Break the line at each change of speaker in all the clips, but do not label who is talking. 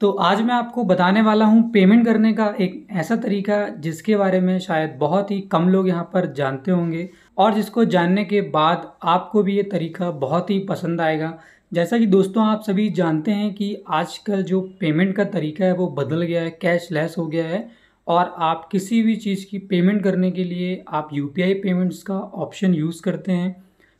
तो आज मैं आपको बताने वाला हूँ पेमेंट करने का एक ऐसा तरीका जिसके बारे में शायद बहुत ही कम लोग यहाँ पर जानते होंगे और जिसको जानने के बाद आपको भी ये तरीका बहुत ही पसंद आएगा जैसा कि दोस्तों आप सभी जानते हैं कि आजकल जो पेमेंट का तरीका है वो बदल गया है कैशलेस हो गया है और आप किसी भी चीज़ की पेमेंट करने के लिए आप यू पेमेंट्स का ऑप्शन यूज़ करते हैं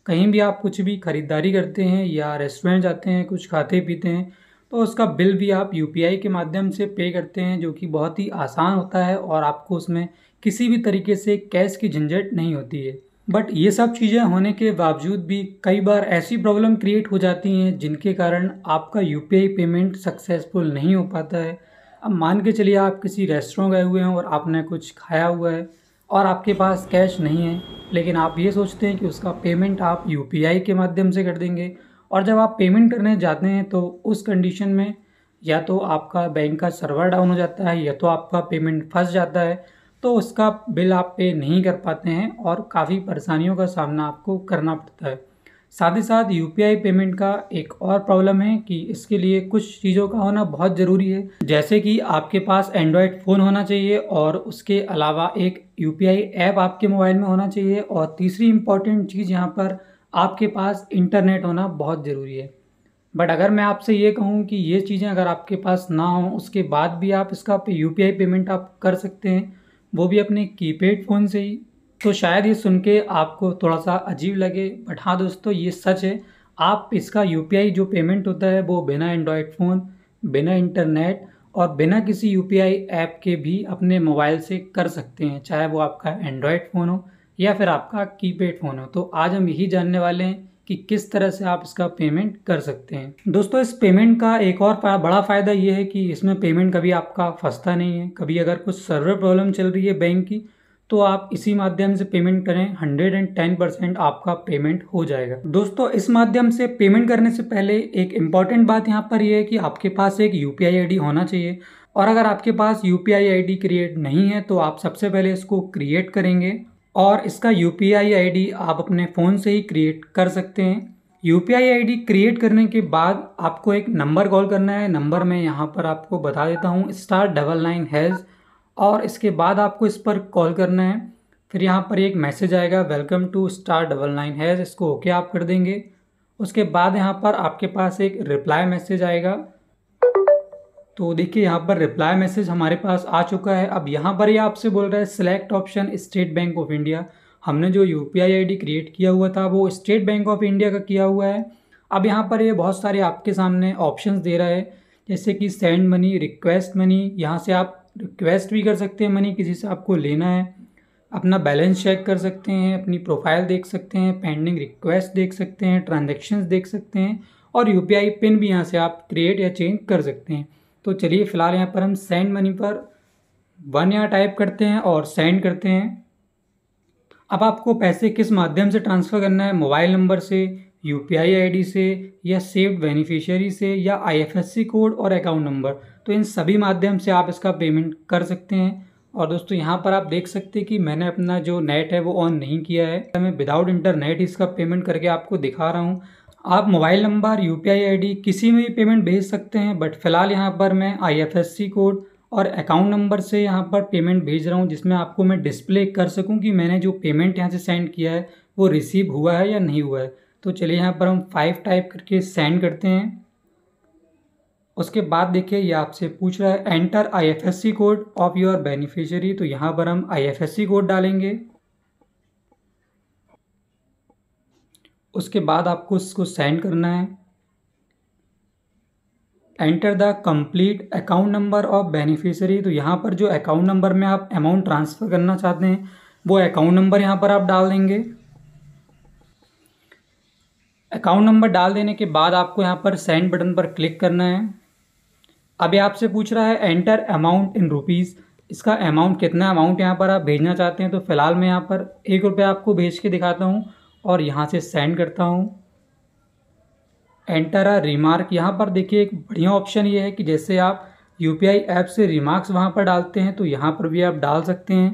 कहीं भी आप कुछ भी ख़रीदारी करते हैं या रेस्टोरेंट जाते हैं कुछ खाते पीते हैं तो उसका बिल भी आप यू के माध्यम से पे करते हैं जो कि बहुत ही आसान होता है और आपको उसमें किसी भी तरीके से कैश की झंझट नहीं होती है बट ये सब चीज़ें होने के बावजूद भी कई बार ऐसी प्रॉब्लम क्रिएट हो जाती हैं जिनके कारण आपका यू पेमेंट सक्सेसफुल नहीं हो पाता है अब मान के चलिए आप किसी रेस्टोरेंट गए हुए हैं और आपने कुछ खाया हुआ है और आपके पास कैश नहीं है लेकिन आप ये सोचते हैं कि उसका पेमेंट आप यू के माध्यम से कर देंगे और जब आप पेमेंट करने जाते हैं तो उस कंडीशन में या तो आपका बैंक का सर्वर डाउन हो जाता है या तो आपका पेमेंट फंस जाता है तो उसका बिल आप पे नहीं कर पाते हैं और काफ़ी परेशानियों का सामना आपको करना पड़ता है साथ ही साथ यू पेमेंट का एक और प्रॉब्लम है कि इसके लिए कुछ चीज़ों का होना बहुत ज़रूरी है जैसे कि आपके पास एंड्रॉयड फ़ोन होना चाहिए और उसके अलावा एक यू ऐप आपके मोबाइल में होना चाहिए और तीसरी इम्पॉर्टेंट चीज़ यहाँ पर आपके पास इंटरनेट होना बहुत ज़रूरी है बट अगर मैं आपसे ये कहूँ कि ये चीज़ें अगर आपके पास ना हो उसके बाद भी आप इसका यू पी पेमेंट आप कर सकते हैं वो भी अपने कीपैड फ़ोन से ही तो शायद ये सुन के आपको थोड़ा सा अजीब लगे बट हाँ दोस्तों ये सच है आप इसका यू जो पेमेंट होता है वो बिना एंड्रॉयड फ़ोन बिना इंटरनेट और बिना किसी यू ऐप के भी अपने मोबाइल से कर सकते हैं चाहे वो आपका एंड्रॉयड फ़ोन हो या फिर आपका कीपैड फ़ोन हो तो आज हम यही जानने वाले हैं कि किस तरह से आप इसका पेमेंट कर सकते हैं दोस्तों इस पेमेंट का एक और बड़ा फ़ायदा ये है कि इसमें पेमेंट कभी आपका फंसता नहीं है कभी अगर कुछ सर्वर प्रॉब्लम चल रही है बैंक की तो आप इसी माध्यम से पेमेंट करें हंड्रेड एंड टेन परसेंट आपका पेमेंट हो जाएगा दोस्तों इस माध्यम से पेमेंट करने से पहले एक इम्पॉर्टेंट बात यहाँ पर यह है कि आपके पास एक यू पी होना चाहिए और अगर आपके पास यू पी क्रिएट नहीं है तो आप सबसे पहले इसको क्रिएट करेंगे और इसका U P I I D आप अपने फ़ोन से ही क्रिएट कर सकते हैं U P I I D create करने के बाद आपको एक नंबर कॉल करना है नंबर मैं यहाँ पर आपको बता देता हूँ स्टार डबल नाइन हैज़ और इसके बाद आपको इस पर कॉल करना है फिर यहाँ पर एक मैसेज आएगा welcome to star double nine hash इसको ओके आप कर देंगे उसके बाद यहाँ पर आपके पास एक रिप्लाई मैसेज आएगा तो देखिए यहाँ पर रिप्लाई मैसेज हमारे पास आ चुका है अब यहाँ पर ये यह आपसे बोल रहा है select option State Bank of India हमने जो यू पी आई क्रिएट किया हुआ था वो स्टेट बैंक ऑफ इंडिया का किया हुआ है अब यहाँ पर ये यह बहुत सारे आपके सामने ऑप्शन दे रहा है जैसे कि सेंड मनी रिक्वेस्ट मनी यहाँ से आप रिक्वेस्ट भी कर सकते हैं मनी किसी से आपको लेना है अपना बैलेंस चेक कर सकते हैं अपनी प्रोफाइल देख सकते हैं पेंडिंग रिक्वेस्ट देख सकते हैं ट्रांजेक्शन्स देख सकते हैं और यू पिन भी यहाँ से आप क्रिएट या चेंज कर सकते हैं तो चलिए फ़िलहाल यहाँ पर हम सेंड मनी पर वन यहाँ टाइप करते हैं और सेंड करते हैं अब आपको पैसे किस माध्यम से ट्रांसफ़र करना है मोबाइल नंबर से U P I I D से या सेव्ड बेनिफिशियरी से या I F S C code और अकाउंट नंबर तो इन सभी माध्यम से आप इसका पेमेंट कर सकते हैं और दोस्तों यहाँ पर आप देख सकते हैं कि मैंने अपना जो नेट है वो ऑन नहीं किया है मैं विदाउट इंटरनेट इसका पेमेंट करके आपको दिखा रहा हूँ आप मोबाइल नंबर यू पी किसी में भी पेमेंट भेज सकते हैं बट फिलहाल यहाँ पर मैं आई कोड और अकाउंट नंबर से यहाँ पर पेमेंट भेज रहा हूँ जिसमें आपको मैं डिस्प्ले कर सकूँ कि मैंने जो पेमेंट यहाँ से सेंड किया है वो रिसीव हुआ है या नहीं हुआ है तो चलिए यहाँ पर हम फाइव टाइप करके सेंड करते हैं उसके बाद देखिए ये आपसे पूछ रहा है enter IFSC code of your beneficiary तो यहाँ पर हम आईएफएससी कोड डालेंगे उसके बाद आपको इसको सेंड करना है enter the complete account number of beneficiary तो यहाँ पर जो अकाउंट नंबर में आप अमाउंट ट्रांसफ़र करना चाहते हैं वो अकाउंट नंबर यहाँ पर आप डाल देंगे अकाउंट नंबर डाल देने के बाद आपको यहाँ पर सेंड बटन पर क्लिक करना है अभी आपसे पूछ रहा है एंटर अमाउंट इन रुपीज़ इसका अमाउंट कितना अमाउंट यहाँ पर आप भेजना चाहते हैं तो फिलहाल मैं यहाँ पर एक रुपये आपको भेज के दिखाता हूँ और यहाँ से सेंड करता हूँ एंटर आ रिमार्क यहाँ पर देखिए एक बढ़िया ऑप्शन ये है कि जैसे आप यू पी आई ऐप से रिमार्क्स वहाँ पर डालते हैं तो यहाँ पर भी आप डाल सकते हैं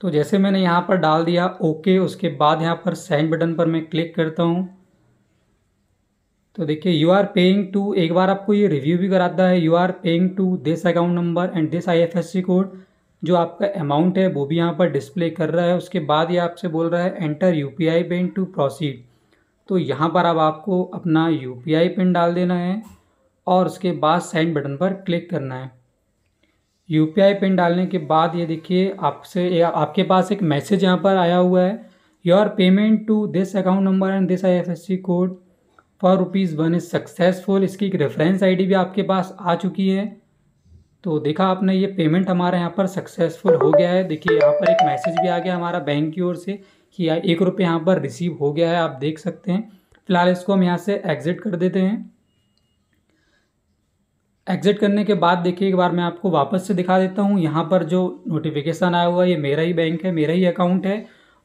तो जैसे मैंने यहाँ पर डाल दिया ओके उसके बाद यहाँ पर सेंड बटन पर मैं क्लिक करता हूँ तो देखिए यू आर पेइंग टू एक बार आपको ये रिव्यू भी कराता है you are paying to this account number and this I F S C code जो आपका अमाउंट है वो भी यहाँ पर डिस्प्ले कर रहा है उसके बाद ये आपसे बोल रहा है enter U P I pin to proceed तो यहाँ पर अब आपको अपना यू पी आई पिन डाल देना है और उसके बाद सेंड बटन पर क्लिक करना है यू पी आई पिन डालने के बाद ये देखिए आपसे आपके पास एक मैसेज यहाँ पर आया हुआ है your payment to this account number and this I F S C code for rupees one is successful इसकी एक रेफरेंस आई डी भी आपके पास आ चुकी है तो देखा आपने ये पेमेंट हमारे यहाँ पर सक्सेसफुल हो गया है देखिए यहाँ पर एक मैसेज भी आ गया हमारा बैंक की ओर से कि एक रुपये यहाँ पर रिसीव हो गया है आप देख सकते हैं फिलहाल इसको हम यहाँ से एग्ज़िट कर देते हैं एग्ज़िट करने के बाद देखिए एक बार मैं आपको वापस से दिखा देता हूँ यहाँ पर जो नोटिफिकेशन आया हुआ है ये मेरा ही बैंक है मेरा ही अकाउंट है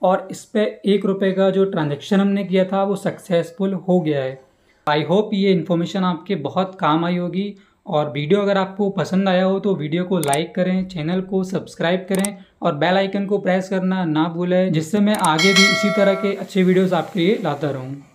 और इस पर एक रुपये का जो ट्रांजेक्शन हमने किया था वो सक्सेसफुल हो गया है आई होप ये इन्फॉर्मेशन आपके बहुत काम आई होगी और वीडियो अगर आपको पसंद आया हो तो वीडियो को लाइक करें चैनल को सब्सक्राइब करें और बेल आइकन को प्रेस करना ना भूलें जिससे मैं आगे भी इसी तरह के अच्छे वीडियोस आपके लिए लाता रहूँ